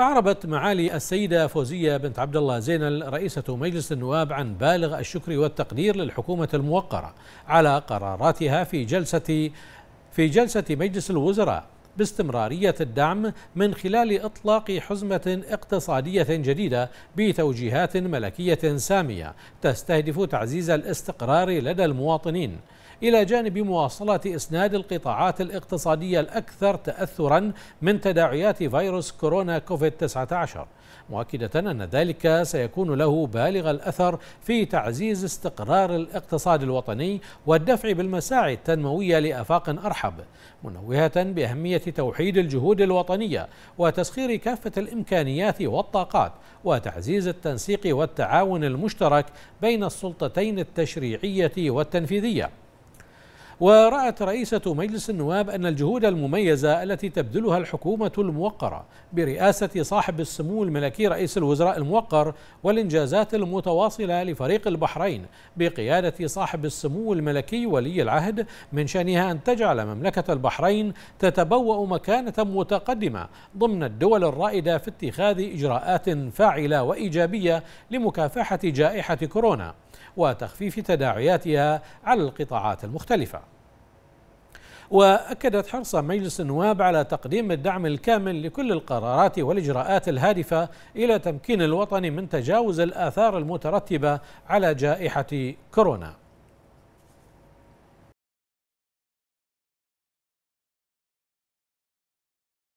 أعربت معالي السيدة فوزية بنت عبد الله زينل رئيسة مجلس النواب عن بالغ الشكر والتقدير للحكومة الموقرة على قراراتها في جلسة في جلسة مجلس الوزراء باستمرارية الدعم من خلال إطلاق حزمة اقتصادية جديدة بتوجيهات ملكية سامية تستهدف تعزيز الاستقرار لدى المواطنين إلى جانب مواصلة إسناد القطاعات الاقتصادية الأكثر تأثرا من تداعيات فيروس كورونا كوفيد-19 مؤكدة أن ذلك سيكون له بالغ الأثر في تعزيز استقرار الاقتصاد الوطني والدفع بالمساعي التنموية لأفاق أرحب منوهة بأهمية توحيد الجهود الوطنية وتسخير كافة الإمكانيات والطاقات وتعزيز التنسيق والتعاون المشترك بين السلطتين التشريعية والتنفيذية ورأت رئيسة مجلس النواب أن الجهود المميزة التي تبذلها الحكومة الموقرة برئاسة صاحب السمو الملكي رئيس الوزراء الموقر والإنجازات المتواصلة لفريق البحرين بقيادة صاحب السمو الملكي ولي العهد من شأنها أن تجعل مملكة البحرين تتبوأ مكانة متقدمة ضمن الدول الرائدة في اتخاذ إجراءات فاعلة وإيجابية لمكافحة جائحة كورونا وتخفيف تداعياتها على القطاعات المختلفة وأكدت حرص مجلس النواب على تقديم الدعم الكامل لكل القرارات والإجراءات الهادفة إلى تمكين الوطن من تجاوز الآثار المترتبة على جائحة كورونا